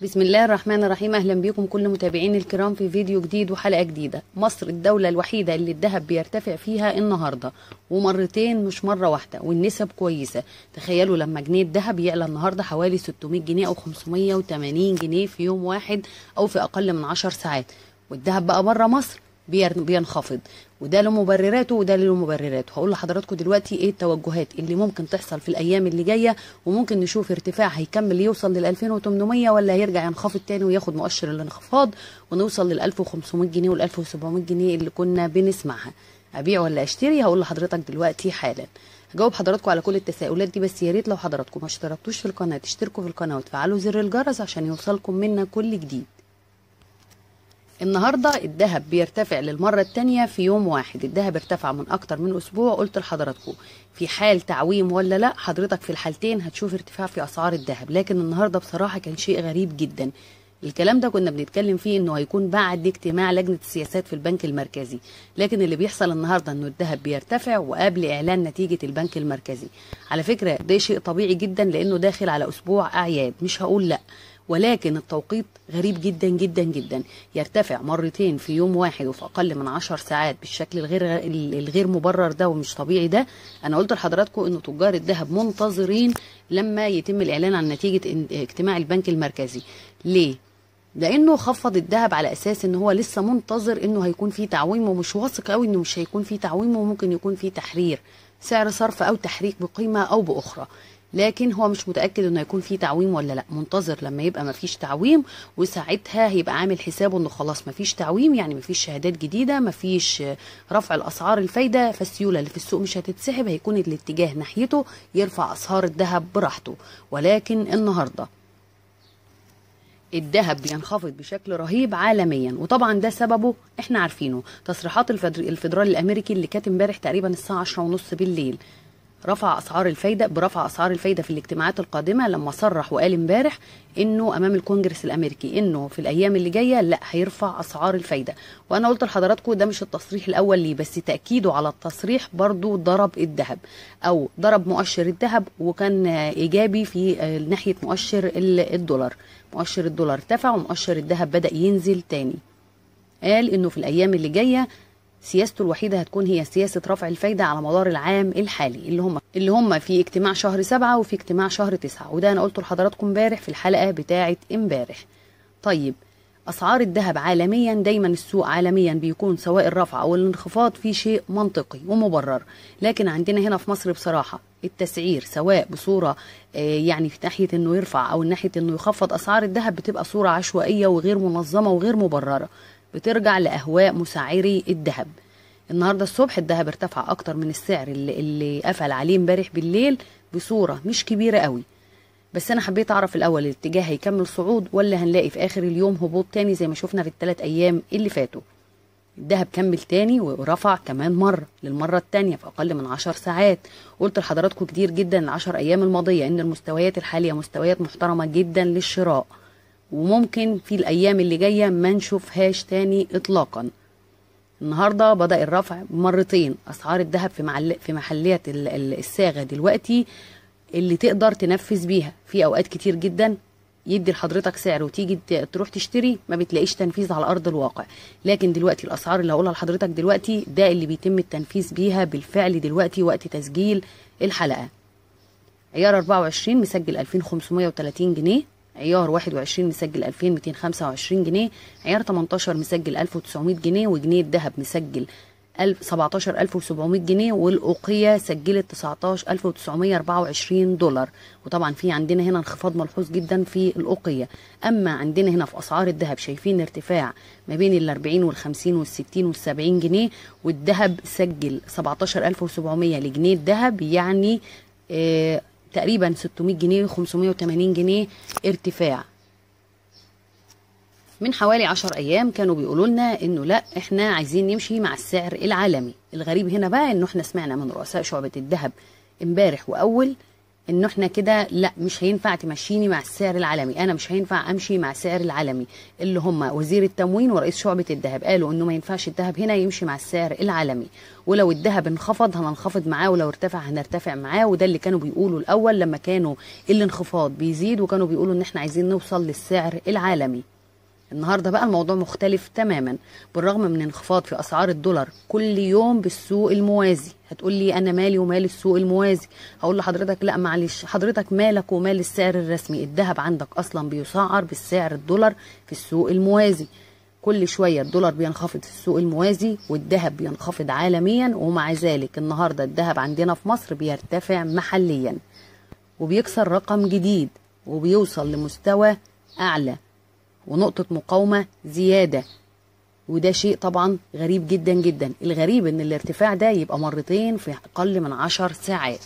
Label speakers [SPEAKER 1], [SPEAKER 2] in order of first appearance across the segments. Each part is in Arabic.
[SPEAKER 1] بسم الله الرحمن الرحيم اهلا بيكم كل متابعين الكرام في فيديو جديد وحلقه جديده مصر الدوله الوحيده اللي الذهب بيرتفع فيها النهارده ومرتين مش مره واحده والنسب كويسه تخيلوا لما جنيه الذهب يعلى النهارده حوالي 600 جنيه او 580 جنيه في يوم واحد او في اقل من 10 ساعات والذهب بقى بره مصر بينخفض وده له مبرراته وده له مبرراته هقول لحضراتكم دلوقتي ايه التوجهات اللي ممكن تحصل في الايام اللي جايه وممكن نشوف ارتفاع هيكمل يوصل لل 2800 ولا هيرجع ينخفض تاني وياخد مؤشر الانخفاض ونوصل لل 1500 جنيه وال 1700 جنيه اللي كنا بنسمعها ابيع ولا اشتري هقول لحضرتك دلوقتي حالا هجاوب حضراتكم على كل التساؤلات دي بس يا ريت لو حضراتكم ما اشتركتوش في القناه تشتركوا في القناه وتفعلوا زر الجرس عشان يوصلكم منا كل جديد النهارده الذهب بيرتفع للمره الثانيه في يوم واحد الذهب ارتفع من اكتر من اسبوع قلت لحضراتكم في حال تعويم ولا لا حضرتك في الحالتين هتشوف ارتفاع في اسعار الذهب لكن النهارده بصراحه كان شيء غريب جدا الكلام ده كنا بنتكلم فيه انه هيكون بعد اجتماع لجنه السياسات في البنك المركزي لكن اللي بيحصل النهارده انه الذهب بيرتفع وقبل اعلان نتيجه البنك المركزي على فكره ده شيء طبيعي جدا لانه داخل على اسبوع اعياد مش هقول لا ولكن التوقيت غريب جدا جدا جدا يرتفع مرتين في يوم واحد وفي اقل من 10 ساعات بالشكل الغير الغير مبرر ده ومش طبيعي ده انا قلت لحضراتكم ان تجار الذهب منتظرين لما يتم الاعلان عن نتيجه اجتماع البنك المركزي ليه لانه خفض الذهب على اساس ان هو لسه منتظر انه هيكون في تعويم ومش واثق قوي انه مش هيكون في تعويم وممكن يكون في تحرير سعر صرف او تحريك بقيمه او باخرى لكن هو مش متاكد انه هيكون في تعويم ولا لا منتظر لما يبقى ما فيش تعويم وساعتها هيبقى عامل حسابه انه خلاص ما فيش تعويم يعني ما فيش شهادات جديده ما فيش رفع الاسعار الفايده فالسيوله اللي في السوق مش هتتسحب هيكون الاتجاه ناحيته يرفع اسعار الذهب براحته ولكن النهارده الذهب بينخفض بشكل رهيب عالميا وطبعا ده سببه احنا عارفينه تصريحات الفدرالي الامريكي اللي كانت امبارح تقريبا الساعه 10:30 بالليل رفع اسعار الفايده برفع اسعار الفايده في الاجتماعات القادمه لما صرح وقال امبارح انه امام الكونجرس الامريكي انه في الايام اللي جايه لا هيرفع اسعار الفايده وانا قلت لحضراتكم ده مش التصريح الاول ليه بس تاكيده على التصريح برضو ضرب الذهب او ضرب مؤشر الذهب وكان ايجابي في ناحيه مؤشر الدولار مؤشر الدولار ارتفع ومؤشر الذهب بدا ينزل تاني قال انه في الايام اللي جايه سياسته الوحيده هتكون هي سياسه رفع الفايده على مدار العام الحالي اللي هم اللي هم في اجتماع شهر سبعة وفي اجتماع شهر تسعة وده انا قلته لحضراتكم امبارح في الحلقه بتاعه امبارح طيب اسعار الذهب عالميا دايما السوق عالميا بيكون سواء الرفع او الانخفاض في شيء منطقي ومبرر لكن عندنا هنا في مصر بصراحه التسعير سواء بصوره آه، يعني في ناحيه انه يرفع او ناحيه انه يخفض اسعار الذهب بتبقى صوره عشوائيه وغير منظمه وغير مبرره بترجع لأهواء مسعري الذهب النهارده الصبح الذهب ارتفع اكتر من السعر اللي, اللي قفل عليه امبارح بالليل بصوره مش كبيره قوي بس انا حبيت اعرف الاول الاتجاه هيكمل صعود ولا هنلاقي في اخر اليوم هبوط تاني زي ما شفنا في الثلاث ايام اللي فاتوا الذهب كمل تاني ورفع كمان مرة للمرة التانية في أقل من عشر ساعات قلت لحضراتكم كتير جدا العشر أيام الماضية إن المستويات الحالية مستويات محترمة جدا للشراء وممكن في الأيام اللي جاية ما نشوفهاش تاني إطلاقا النهاردة بدأ الرفع مرتين أسعار الذهب في, معل... في محلية الصاغة دلوقتي اللي تقدر تنفذ بيها في أوقات كتير جدا يدي لحضرتك سعر وتيجي تروح تشتري ما بتلاقيش تنفيذ على ارض الواقع لكن دلوقتي الاسعار اللي هقولها لحضرتك دلوقتي ده اللي بيتم التنفيذ بيها بالفعل دلوقتي وقت تسجيل الحلقه عيار 24 مسجل 2530 جنيه عيار 21 مسجل 2225 جنيه عيار 18 مسجل 1900 جنيه وجنيه الذهب مسجل 17700 جنيه والأوقية سجلت 19924 دولار وطبعا في عندنا هنا انخفاض ملحوظ جدا في الأوقية أما عندنا هنا في أسعار الذهب شايفين ارتفاع ما بين ال 40 وال 50 وال 60 وال 70 جنيه والذهب سجل 17700 لجنيه الذهب يعني آه، تقريبا 600 جنيه 580 جنيه ارتفاع من حوالي 10 ايام كانوا بيقولوا لنا انه لا احنا عايزين نمشي مع السعر العالمي الغريب هنا بقى انه احنا سمعنا من رؤساء شعبة الذهب امبارح واول انه احنا كده لا مش هينفع تمشيني مع السعر العالمي انا مش هينفع امشي مع السعر العالمي اللي هم وزير التموين ورئيس شعبه الذهب قالوا انه ما ينفعش الذهب هنا يمشي مع السعر العالمي ولو الذهب انخفض هننخفض معاه ولو ارتفع هنرتفع معاه وده اللي كانوا بيقولوا الاول لما كانوا الانخفاض بيزيد وكانوا بيقولوا ان احنا عايزين نوصل للسعر العالمي النهارده بقى الموضوع مختلف تماما بالرغم من انخفاض في اسعار الدولار كل يوم بالسوق الموازي هتقول لي انا مالي ومال السوق الموازي هقول لحضرتك لا معلش حضرتك مالك ومال السعر الرسمي الذهب عندك اصلا بيسعر بالسعر الدولار في السوق الموازي كل شوية الدولار بينخفض في السوق الموازي والذهب بينخفض عالميا ومع ذلك النهاردة الذهب عندنا في مصر بيرتفع محليا وبيكسر رقم جديد وبيوصل لمستوى أعلى ونقطة مقاومة زيادة وده شيء طبعا غريب جدا جدا الغريب ان الارتفاع ده يبقى مرتين في اقل من عشر ساعات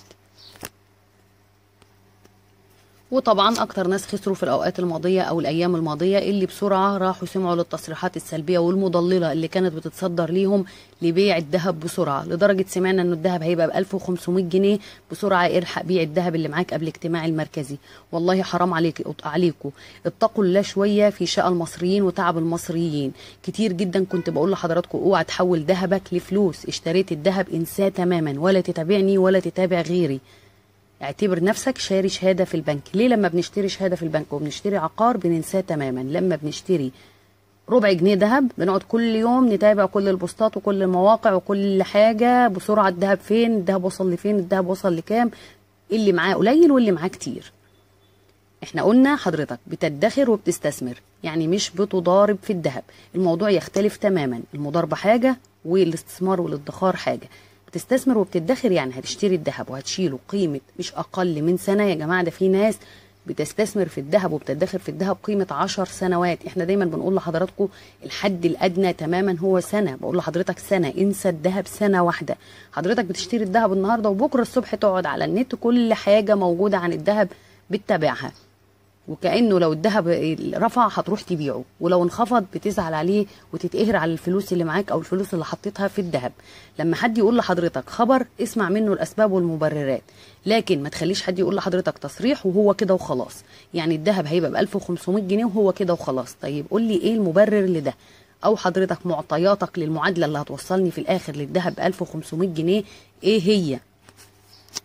[SPEAKER 1] وطبعا اكتر ناس خسروا في الاوقات الماضيه او الايام الماضيه اللي بسرعه راحوا سمعوا للتصريحات السلبيه والمضلله اللي كانت بتتصدر ليهم لبيع الذهب بسرعه لدرجه سمعنا ان الذهب هيبقى ب 1500 جنيه بسرعه الحق بيع الذهب اللي معاك قبل اجتماع المركزي والله حرام عليك عليكم اتقوا الله شويه في شقى المصريين وتعب المصريين كتير جدا كنت بقول لحضراتكم اوعى تحول ذهبك لفلوس اشتريت الذهب انساه تماما ولا تتابعني ولا تتابع غيري اعتبر نفسك شاري شهاده في البنك ليه لما بنشتري شهاده في البنك وبنشتري عقار بننساه تماما لما بنشتري ربع جنيه ذهب بنقعد كل يوم نتابع كل البوستات وكل المواقع وكل حاجه بسرعه الذهب فين الذهب وصل لفين الذهب وصل لكام اللي معاه قليل واللي معاه كتير احنا قلنا حضرتك بتدخر وبتستثمر يعني مش بتضارب في الذهب الموضوع يختلف تماما المضاربه حاجه والاستثمار والادخار حاجه بتستثمر وبتدخر يعني هتشتري الذهب وهتشيله قيمه مش اقل من سنه يا جماعه ده في ناس بتستثمر في الذهب وبتدخر في الذهب قيمة عشر سنوات احنا دايما بنقول لحضراتكم الحد الأدنى تماما هو سنة بقول لحضرتك سنة انسى الذهب سنة واحدة حضرتك بتشتري الذهب النهاردة وبكرة الصبح تقعد على النت كل حاجة موجودة عن الذهب بتتابعها وكانه لو الذهب رفع هتروح تبيعه ولو انخفض بتزعل عليه وتتقهر على الفلوس اللي معاك او الفلوس اللي حطيتها في الذهب لما حد يقول لحضرتك خبر اسمع منه الاسباب والمبررات لكن ما تخليش حد يقول لحضرتك تصريح وهو كده وخلاص يعني الذهب هيبقى ب 1500 جنيه وهو كده وخلاص طيب قول لي ايه المبرر لده او حضرتك معطياتك للمعادله اللي هتوصلني في الاخر للذهب ب 1500 جنيه ايه هي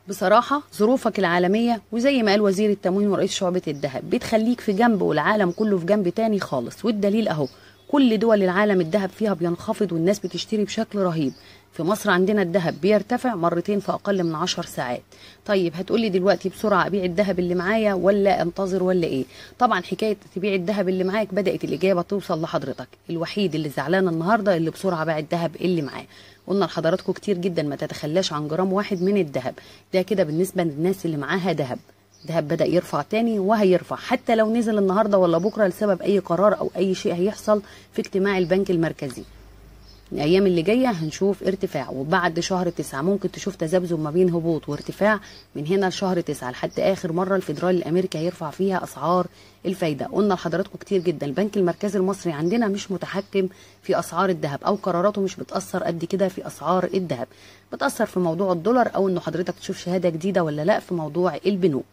[SPEAKER 1] بصراحة ظروفك العالمية وزي ما قال وزير التموين ورئيس شعبة الذهب بتخليك في جنب والعالم كله في جنب تاني خالص والدليل أهو كل دول العالم الذهب فيها بينخفض والناس بتشتري بشكل رهيب في مصر عندنا الذهب بيرتفع مرتين في أقل من عشر ساعات طيب هتقولي دلوقتي بسرعة أبيع الذهب اللي معايا ولا أنتظر ولا إيه طبعا حكاية تبيع الذهب اللي معاك بدأت الإجابة توصل لحضرتك الوحيد اللي زعلان النهاردة اللي بسرعة باع الذهب اللي معاه قلنا لحضراتكم كتير جدا ما تتخلاش عن جرام واحد من الذهب ده كده بالنسبه للناس اللي معاها ذهب ذهب بدا يرفع تاني وهيرفع حتى لو نزل النهارده ولا بكره لسبب اي قرار او اي شيء هيحصل في اجتماع البنك المركزي الايام اللي جايه هنشوف ارتفاع وبعد شهر تسعة ممكن تشوف تذبذب ما بين هبوط وارتفاع من هنا لشهر تسعة لحد اخر مره الفدرالي الامريكي هيرفع فيها اسعار الفايده قلنا لحضراتكم كتير جدا البنك المركزي المصري عندنا مش متحكم في اسعار الذهب او قراراته مش بتاثر قد كده في اسعار الذهب بتاثر في موضوع الدولار او انه حضرتك تشوف شهاده جديده ولا لا في موضوع البنوك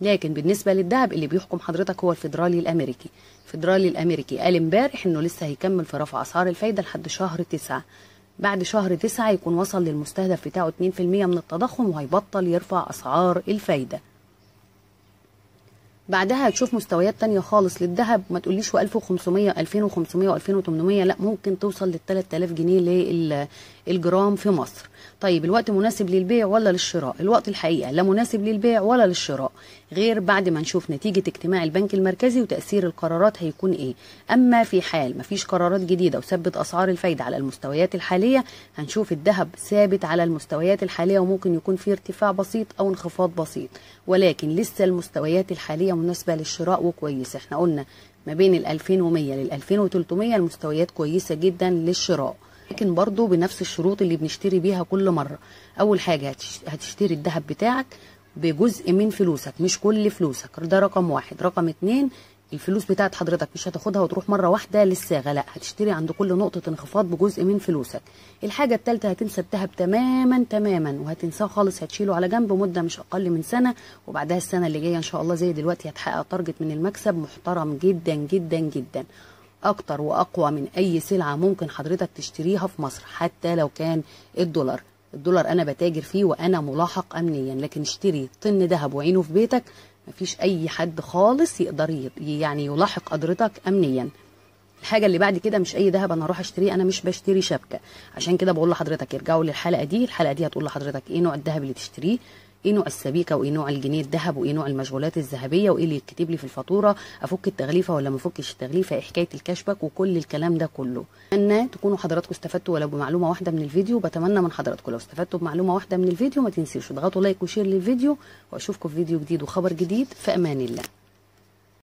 [SPEAKER 1] لكن بالنسبه للدهب اللي بيحكم حضرتك هو الفيدرالي الامريكي الفيدرالي الامريكي قال امبارح انه لسه هيكمل في رفع اسعار الفايده لحد شهر 9 بعد شهر 9 يكون وصل للمستهدف بتاعه 2% من التضخم وهيبطل يرفع اسعار الفايده بعدها هتشوف مستويات تانية خالص للذهب ما تقوليش 1500 2500 و2800 لا ممكن توصل لل 3000 جنيه للجرام في مصر طيب الوقت مناسب للبيع ولا للشراء الوقت الحقيقه لا مناسب للبيع ولا للشراء غير بعد ما نشوف نتيجه اجتماع البنك المركزي وتاثير القرارات هيكون ايه اما في حال مفيش قرارات جديده وثبت اسعار الفايده على المستويات الحاليه هنشوف الذهب ثابت على المستويات الحاليه وممكن يكون في ارتفاع بسيط او انخفاض بسيط ولكن لسه المستويات الحاليه مناسبه للشراء وكويس احنا قلنا ما بين ال 2100 لل 2300 المستويات كويسه جدا للشراء لكن برضه بنفس الشروط اللي بنشتري بيها كل مره اول حاجه هتشتري الذهب بتاعك بجزء من فلوسك مش كل فلوسك ده رقم واحد رقم اتنين الفلوس بتاعت حضرتك مش هتاخدها وتروح مره واحده للصاغه لا هتشتري عند كل نقطه انخفاض بجزء من فلوسك الحاجه التالتة هتنسى الذهب تماما تماما وهتنساه خالص هتشيله على جنب مده مش اقل من سنه وبعدها السنه اللي جايه ان شاء الله زي دلوقتي هتحقق تارجت من المكسب محترم جدا جدا جدا اكتر واقوى من اي سلعه ممكن حضرتك تشتريها في مصر حتى لو كان الدولار الدولار انا بتاجر فيه وانا ملاحق امنيا لكن اشتري طن ذهب وعينه في بيتك مفيش اي حد خالص يقدر يعني يلاحق قدرتك امنيا الحاجة اللي بعد كده مش أي ذهب أنا هروح أشتريه أنا مش بشتري شبكة عشان كده بقول لحضرتك ارجعوا للحلقة دي الحلقة دي هتقول لحضرتك إيه نوع الذهب اللي تشتريه ايه نوع السبيكه وايه نوع الجنيه الذهب وايه نوع المشغولات الذهبيه وايه اللي يتكتب لي في الفاتوره افك التغليفه ولا ما افكش التغليفه ايه حكايه الكشبك وكل الكلام ده كله اتمنى تكونوا حضراتكم استفدتوا ولو بمعلومه واحده من الفيديو بتمنى من حضراتكم لو استفدتوا بمعلومه واحده من الفيديو ما تنسوش تضغطوا لايك وشير للفيديو واشوفكم في فيديو جديد وخبر جديد في امان الله